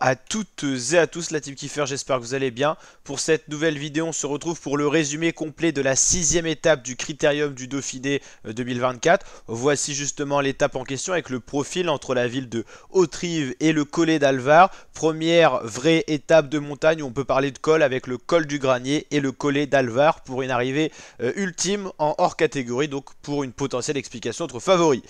à toutes et à tous, la Team Kiffer, j'espère que vous allez bien. Pour cette nouvelle vidéo, on se retrouve pour le résumé complet de la sixième étape du Critérium du Dauphiné 2024. Euh, Voici justement l'étape en question avec le profil entre la ville de haute et le collet d'Alvar. Première vraie étape de montagne où on peut parler de col avec le col du Granier et le collet d'Alvar pour une arrivée euh, ultime en hors catégorie, donc pour une potentielle explication entre favoris.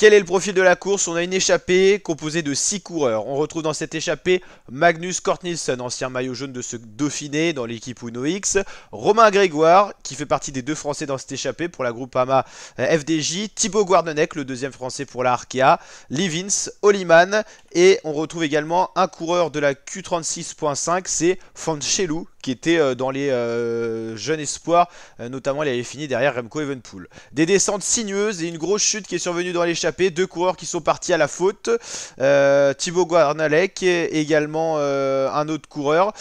Quel est le profil de la course On a une échappée composée de 6 coureurs. On retrouve dans cette échappée Magnus Kortnilsson, ancien maillot jaune de ce Dauphiné dans l'équipe Uno X. Romain Grégoire, qui fait partie des deux Français dans cette échappée pour la groupe AMA euh, FDJ. Thibaut Guardenec, le deuxième Français pour la Arkea. Livins, Oliman. Et on retrouve également un coureur de la Q36.5, c'est Fanchelou, qui était euh, dans les euh, jeunes espoirs, euh, notamment il avait fini derrière Remco Evenpool. Des descentes sinueuses et une grosse chute qui est survenue dans l'échappée, deux coureurs qui sont partis à la faute, Thibaut Guarnalec, également un autre coureur.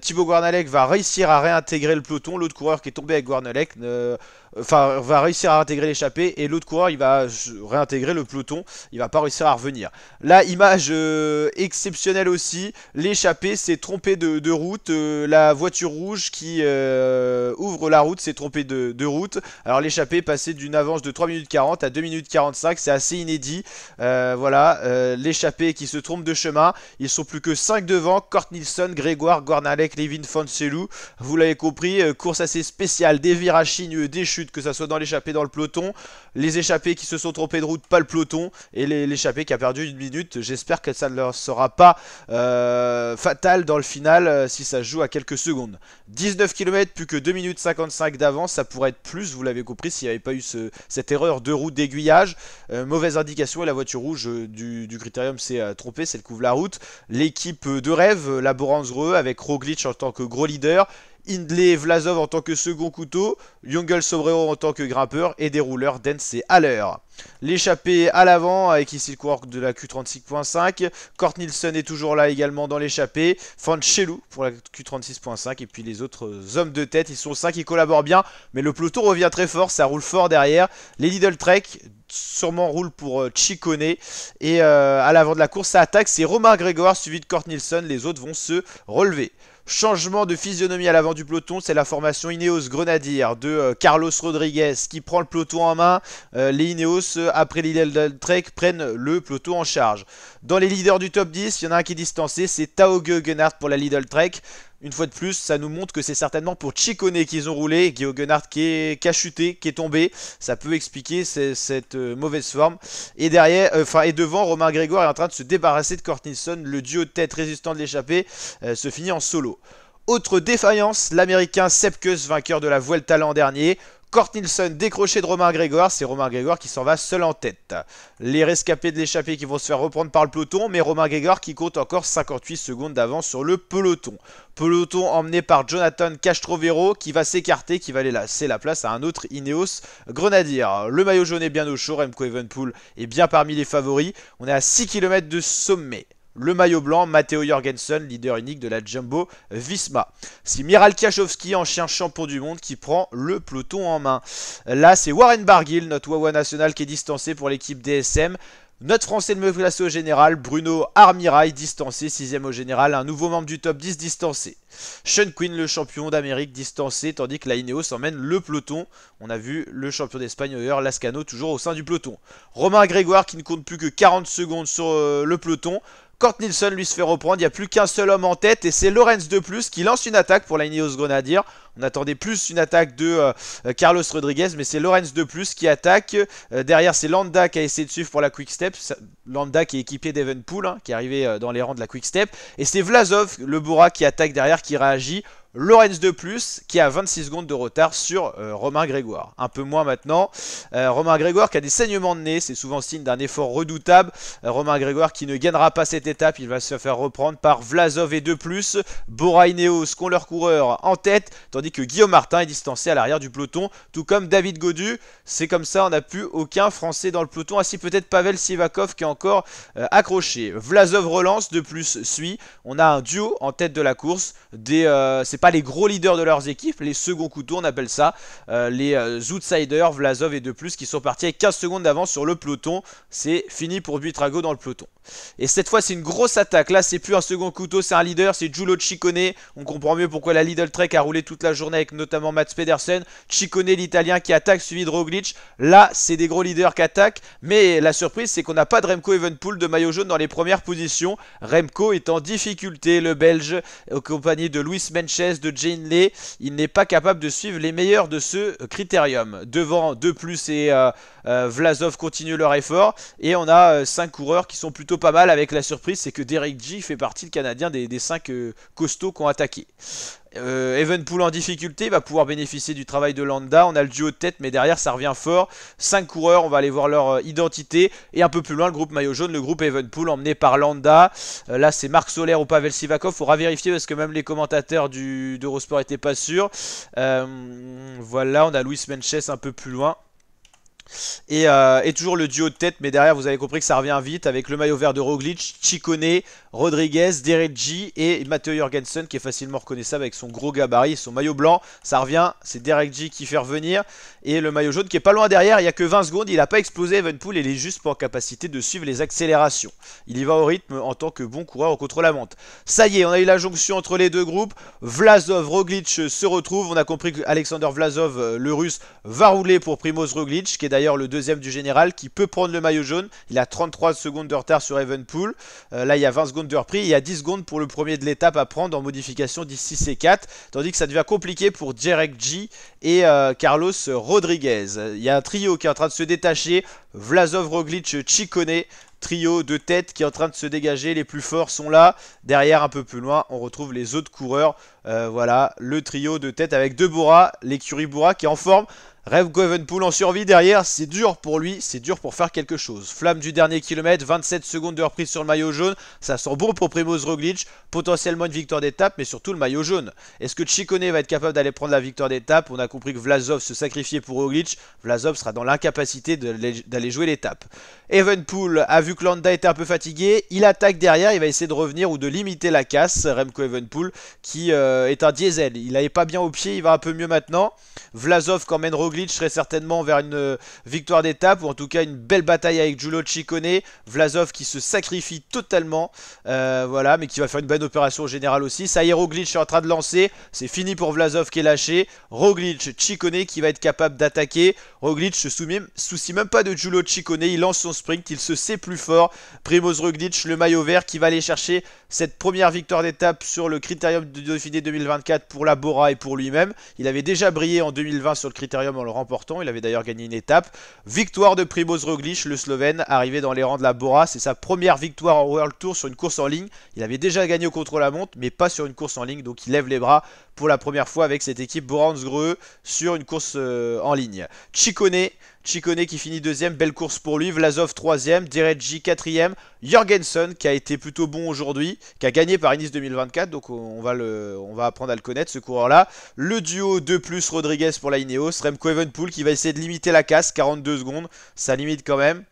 Thibaut Guarnalec va réussir à réintégrer le peloton, l'autre coureur qui est tombé avec ne enfin, va réussir à intégrer l'échappée et l'autre coureur il va réintégrer le peloton, il va pas réussir à revenir. La image euh, exceptionnelle aussi, l'échappée s'est trompé de, route, euh, la voiture rouge qui euh, ouvre la route s'est trompée de, route. Alors l'échappée passée d'une avance de 3 minutes 40 à 2 minutes 45, c'est assez inédit. voilà, l'échappée qui se trompe de chemin, ils sont plus que 5 devant, Cort Nielsen, Grégoire, Gornalek, Levin, Foncelou Vous l'avez compris, course assez spéciale, des virages des chutes que ça soit dans l'échappée, dans le peloton, les échappés qui se sont trompés de route, pas le peloton, et l'échappée qui a perdu une minute. J'espère que ça ne leur sera pas euh, fatal dans le final euh, si ça se joue à quelques secondes. 19 km, plus que 2 minutes 55 d'avance, ça pourrait être plus, vous l'avez compris, s'il n'y avait pas eu cette erreur de route d'aiguillage. Euh, mauvaise indication et la voiture rouge du, critérium s'est euh, c'est le couvre la route. L'équipe de rêve, la Boransreux avec Roglic en tant que gros leader, Hindley Vlasov en tant que second couteau, Youngle Sobrero en tant que grimpeur et des rouleurs Dents et l'heure. L'échappée à l'avant avec ici le coureur de la Q36.5. Kort Nielsen est toujours là également dans l'échappée. Fanchelou pour la Q36.5 et puis les autres hommes de tête, ils sont 5, ils collaborent bien, mais le peloton revient très fort, ça roule fort derrière. Les Lidl Trek sûrement roule pour euh, Chicone et euh, à l'avant de la course ça attaque, c'est Romain Grégoire suivi de Kort Nielsen, les autres vont se relever. Changement de physionomie à l'avant du peloton, c'est la formation Ineos Grenadier de euh, Carlos Rodriguez qui prend le peloton en main. Euh, les Ineos, euh, après Lidl Trek, prennent le peloton en charge. Dans les leaders du top 10, il y en a un qui est distancé, c'est Tao Gegenhardt pour la Lidl Trek. Une fois de plus, ça nous montre que c'est certainement pour Chikone qu'ils ont roulé, Guillaume Guenard qui, est, qui a chuté, qui est tombé. Ça peut expliquer cette, euh, mauvaise forme. Et derrière, euh, et devant, Romain Grégoire est en train de se débarrasser de Cortinson. Le duo tête résistant de l'échappée euh, se finit en solo. Autre défaillance, l'américain Sepkus, vainqueur de la Vuelta l'an dernier, Cort Nielsen décroché de Romain Grégoire. C'est Romain Grégoire qui s'en va seul en tête. Les rescapés de l'échappée qui vont se faire reprendre par le peloton, mais Romain Grégoire qui compte encore 58 secondes d'avance sur le peloton. Peloton emmené par Jonathan Castrovero qui va s'écarter, qui va aller laisser la place à un autre Ineos Grenadier. Le maillot jaune est bien au chaud, Remco Evenpool est bien parmi les favoris. On est à 6 km de sommet le maillot blanc, Matteo Jorgensen, leader unique de la Jumbo Visma. C'est Miral en ancien champion du monde, qui prend le peloton en main. Là, c'est Warren bargill notre Wawa national, qui est distancé pour l'équipe DSM. Notre français le meuf classé au général, Bruno Armirail, distancé, 6ème au général, un nouveau membre du top 10 distancé. Sean Quinn, le champion d'Amérique, distancé, tandis que la Ineos emmène le peloton. On a vu le champion d'Espagne, d'ailleurs, Lascano, toujours au sein du peloton. Romain Grégoire qui ne compte plus que 40 secondes sur euh, le peloton. Kort Nilsson lui se fait reprendre. Il n'y a plus qu'un seul homme en tête. Et c'est Lorenz de plus qui lance une attaque pour la Ineos Grenadier. On attendait plus une attaque de euh, euh, Carlos Rodriguez. Mais c'est Lorenz de plus qui attaque. Euh, derrière, c'est Landa qui a essayé de suivre pour la Quick Step. Landa qui est équipé d'Evenpool, hein, qui est arrivé dans les rangs de la Quick Step. Et c'est Vlasov, le Bora, qui attaque derrière, qui réagit. Lorenz de plus qui a 26 secondes de retard sur euh, Romain Grégoire. Un peu moins maintenant. Euh, Romain Grégoire qui a des saignements de nez, c'est souvent signe d'un effort redoutable. Euh, Romain Grégoire qui ne gagnera pas cette étape, il va se faire reprendre par Vlasov et de plus. Bora qui ont leur coureur en tête, tandis que Guillaume Martin est distancé à l'arrière du peloton, tout comme David Godu. C'est comme ça, on n'a plus aucun Français dans le peloton, ainsi peut-être Pavel Sivakov qui est encore accroché. Vlasov relance, de plus suit. On a un duo en tête de la course. Des, c'est pas les gros leaders de leurs équipes, les seconds couteaux, on appelle ça, euh, les euh, outsiders, Vlasov et de plus, qui sont partis avec 15 secondes d'avance sur le peloton. C'est fini pour Buitrago dans le peloton. Et cette fois, c'est une grosse attaque. Là, c'est plus un second couteau, c'est un leader, c'est Giulio Ciccone. On comprend mieux pourquoi la Lidl Trek a roulé toute la journée avec notamment Matt Spedersen Ciccone, l'italien qui attaque, suivi de Roglic. Là, c'est des gros leaders qui attaquent. Mais la surprise, c'est qu'on n'a pas de Remco Evenpool de maillot jaune dans les premières positions. Remco est en difficulté. Le Belge, aux de Luis Menchez, de Jane Lee il n'est pas capable de suivre les meilleurs de ce critérium. Devant, De plus et euh, euh, Vlasov continuent leur effort. Et on a euh, cinq coureurs qui sont plutôt pas mal avec la surprise, c'est que Derek G fait partie, le Canadien, des cinq costauds qui ont attaqué. Euh, Evenpool en difficulté va pouvoir bénéficier du travail de Landa. On a le duo de tête, mais derrière ça revient fort. 5 coureurs, on va aller voir leur euh, identité. Et un peu plus loin, le groupe maillot jaune, le groupe Evenpool emmené par Landa. Euh, là, c'est Marc Solaire ou Pavel Sivakov. Faudra vérifier parce que même les commentateurs d'Eurosport n'étaient pas sûrs. Euh, voilà, on a Luis Menches un peu plus loin. Euh, et, toujours le duo de tête, mais derrière vous avez compris que ça revient vite avec le maillot vert de Roglic, Chikone, Rodriguez, G et Matteo Jorgensen qui est facilement reconnaissable avec son gros gabarit son maillot blanc. Ça revient, c'est G qui fait revenir et le maillot jaune qui est pas loin derrière. Il y a que 20 secondes, il n'a pas explosé Evenpool, il est juste pour en capacité de suivre les accélérations. Il y va au rythme en tant que bon coureur au contre-la-montre. Ça y est, on a eu la jonction entre les deux groupes. Vlasov, Roglic se retrouve. On a compris que Alexander Vlasov, euh, le russe, va rouler pour Primoz Roglic qui est d'ailleurs le deuxième du général qui peut prendre le maillot jaune. Il a 33 secondes de retard sur Evenpool. Euh, là, il y a 20 secondes de repris. il y a 10 secondes pour le premier de l'étape à prendre en modification d'ici C4. Tandis que ça devient compliqué pour Derek G et euh, Carlos Rodriguez. Il y a un trio qui est en train de se détacher. Vlasov, Roglic, Chikone trio de tête qui est en train de se dégager. Les plus forts sont là. Derrière, un peu plus loin, on retrouve les autres coureurs. Euh, voilà, le trio de tête avec deux l'écurie qui est en forme. Remco Evenpool en survie derrière, c'est dur pour lui, c'est dur pour faire quelque chose. Flamme du dernier kilomètre, 27 secondes de reprise sur le maillot jaune, ça sent bon pour Primoz Roglic, potentiellement une victoire d'étape, mais surtout le maillot jaune. Est-ce que Chikone va être capable d'aller prendre la victoire d'étape On a compris que Vlasov se sacrifiait pour Roglic, Vlasov sera dans l'incapacité d'aller jouer l'étape. Evenpool a vu que Landa était un peu fatigué, il attaque derrière, il va essayer de revenir ou de limiter la casse, Remco Evenpool, qui euh, est un diesel, il n'allait pas bien au pied, il va un peu mieux maintenant. Vlasov quand même Roglic Roglic serait certainement vers une euh, victoire d'étape ou en tout cas une belle bataille avec Julo Ciccone. Vlasov qui se sacrifie totalement, euh, voilà, mais qui va faire une bonne opération générale aussi. Ça y est, Roglic est en train de lancer. C'est fini pour Vlasov qui est lâché. Roglic, Ciccone qui va être capable d'attaquer. Roglic se soucie, soucie même pas de Julo Ciccone. Il lance son sprint, il se sait plus fort. Primoz Roglic, le maillot vert qui va aller chercher cette première victoire d'étape sur le Critérium du Dauphiné 2024 pour la Bora et pour lui-même. Il avait déjà brillé en 2020 sur le Critérium en le remportant. Il avait d'ailleurs gagné une étape. Victoire de Primoz Roglic, le Slovène, arrivé dans les rangs de la Bora. C'est sa première victoire en World Tour sur une course en ligne. Il avait déjà gagné au contre-la-montre, mais pas sur une course en ligne. Donc il lève les bras pour la première fois avec cette équipe Bora sur une course euh, en ligne. Chikone, Chikone qui finit deuxième, belle course pour lui. Vlasov troisième, 4 quatrième, Jorgensen qui a été plutôt bon aujourd'hui, qui a gagné par Nice 2024, donc on va, on va apprendre à le connaître ce coureur-là. Le duo de plus Rodriguez pour la Ineos, Remco Evenpool qui va essayer de limiter la casse, 42 secondes, ça limite quand même.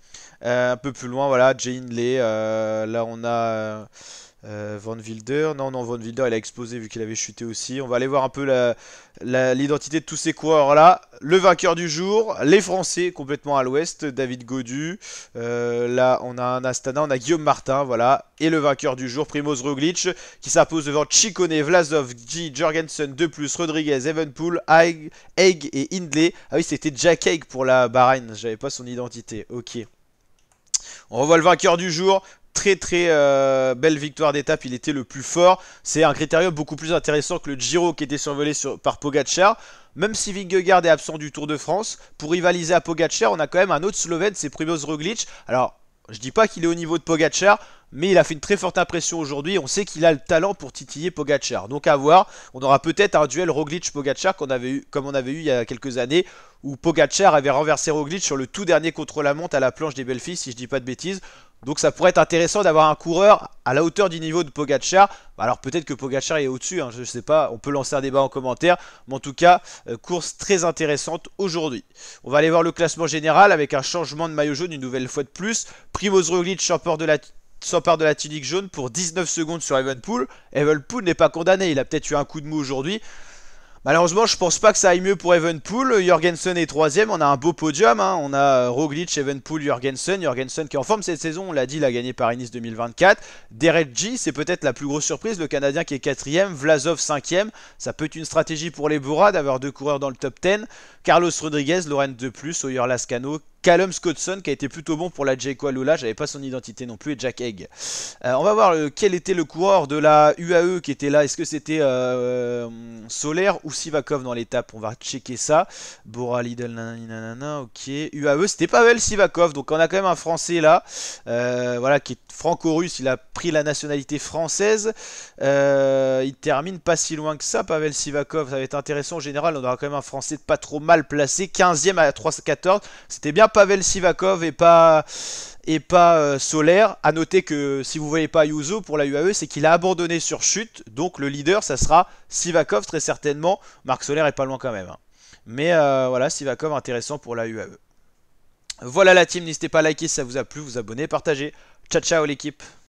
Euh, un peu plus loin, voilà, Jane Lee, euh, là on a... Euh, euh, Van Wilder, non, non, Van Wilder il a explosé vu qu'il avait chuté aussi. On va aller voir un peu l'identité de tous ces coureurs là. Le vainqueur du jour, les Français complètement à l'ouest, David Godu. Euh, là on a un Astana, on a Guillaume Martin, voilà. Et le vainqueur du jour, Primoz Roglic, qui s'impose devant Chikone, Vlasov, G, Jorgensen, 2 plus, Rodriguez, Evenpool, Haig, et Hindley. Ah oui, c'était Jack Haig pour la Bahreïn, j'avais pas son identité, ok. On revoit le vainqueur du jour, très très euh, belle victoire d'étape, il était le plus fort. C'est un critérium beaucoup plus intéressant que le Giro qui était survolé par Pogacar. Même si Vingegaard est absent du Tour de France, pour rivaliser à Pogacar, on a quand même un autre Slovène, c'est Primoz Roglic. Alors, je dis pas qu'il est au niveau de Pogacar, mais il a fait une très forte impression aujourd'hui. On sait qu'il a le talent pour titiller Pogacar. Donc à voir, on aura peut-être un duel Roglic-Pogacar qu'on avait eu, comme on avait eu il y a quelques années, où Pogacar avait renversé Roglic sur le tout dernier contre-la-montre à la planche des filles, si je dis pas de bêtises. Donc ça pourrait être intéressant d'avoir un coureur à la hauteur du niveau de Pogachar. Bah, alors peut-être que Pogachar est au-dessus, hein, je ne sais pas, on peut lancer un débat en commentaire. Mais en tout cas, euh, course très intéressante aujourd'hui. On va aller voir le classement général avec un changement de maillot jaune une nouvelle fois de plus. Primoz Roglic s'empare de, la... de la tunique jaune pour 19 secondes sur Evenpool. Evenpool n'est pas condamné, il a peut-être eu un coup de mou aujourd'hui. Malheureusement, je pense pas que ça aille mieux pour Evenpool. Jorgensen est troisième. On a un beau podium. Hein. On a euh, Roglic, Evenpool, Jorgensen. Jorgensen qui est en forme cette saison. On l'a dit, il a gagné Paris-Nice 2024. G, c'est peut-être la plus grosse surprise. Le Canadien qui est quatrième. Vlasov cinquième. Ça peut être une stratégie pour les Bourras d'avoir deux coureurs dans le top 10. Carlos Rodriguez, Lorraine de plus, Oyer Lascano, Callum Scottson qui a été plutôt bon pour la Jeko Je j'avais pas son identité non plus, et Jack Egg. Euh, on va voir euh, quel était le coureur de la UAE qui était là, est-ce que c'était euh, Solaire ou Sivakov dans l'étape On va checker ça. Bora Lidl, ok. UAE, c'était Pavel Sivakov, donc on a quand même un Français là, voilà, qui est franco-russe, il a pris la nationalité française. il termine pas si loin que ça, Pavel Sivakov, ça va être intéressant en général, on aura quand même un Français pas trop mal placé, 15ème à 314, c'était bien Pavel Sivakov et pas et pas euh, Solaire. A noter que si vous voyez pas Yuzo pour la UAE, c'est qu'il a abandonné sur chute. Donc le leader, ça sera Sivakov très certainement. Marc Solaire est pas loin quand même. Hein. Mais euh, voilà, Sivakov intéressant pour la UAE. Voilà la team, n'hésitez pas à liker si ça vous a plu, vous abonner, partager. Ciao ciao l'équipe